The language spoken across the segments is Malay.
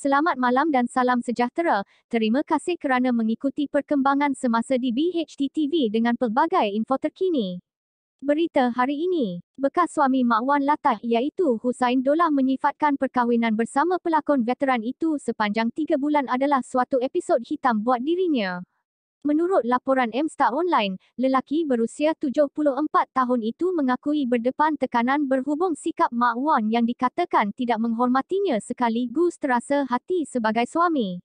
Selamat malam dan salam sejahtera. Terima kasih kerana mengikuti perkembangan semasa di BHT TV dengan pelbagai info terkini. Berita hari ini, bekas suami Mak Wan Latah iaitu Hussein Dolah menyifatkan perkahwinan bersama pelakon veteran itu sepanjang tiga bulan adalah suatu episod hitam buat dirinya. Menurut laporan Emsta Online, lelaki berusia 74 tahun itu mengakui berdepan tekanan berhubung sikap Mak Wan yang dikatakan tidak menghormatinya sekaligus terasa hati sebagai suami.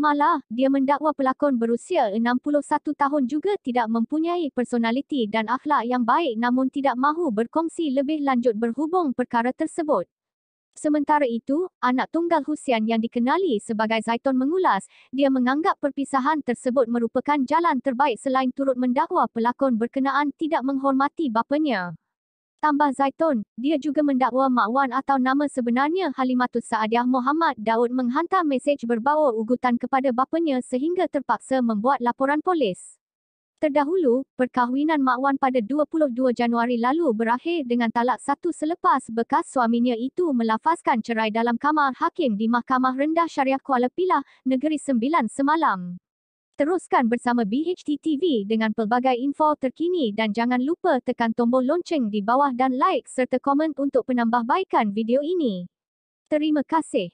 Malah, dia mendakwa pelakon berusia 61 tahun juga tidak mempunyai personaliti dan akhlak yang baik namun tidak mahu berkongsi lebih lanjut berhubung perkara tersebut. Sementara itu, anak tunggal Husian yang dikenali sebagai Zaiton mengulas, dia menganggap perpisahan tersebut merupakan jalan terbaik selain turut mendakwa pelakon berkenaan tidak menghormati bapanya. Tambah Zaiton, dia juga mendakwa Mak Wan atau nama sebenarnya Halimatus Saadiah Muhammad Daud menghantar mesej berbawa ugutan kepada bapanya sehingga terpaksa membuat laporan polis. Terdahulu, perkahwinan Mak Wan pada 22 Januari lalu berakhir dengan talak satu selepas bekas suaminya itu melafazkan cerai dalam kamar hakim di Mahkamah Rendah Syariah Kuala Pilah, Negeri Sembilan semalam. Teruskan bersama BHT dengan pelbagai info terkini dan jangan lupa tekan tombol lonceng di bawah dan like serta komen untuk penambahbaikan video ini. Terima kasih.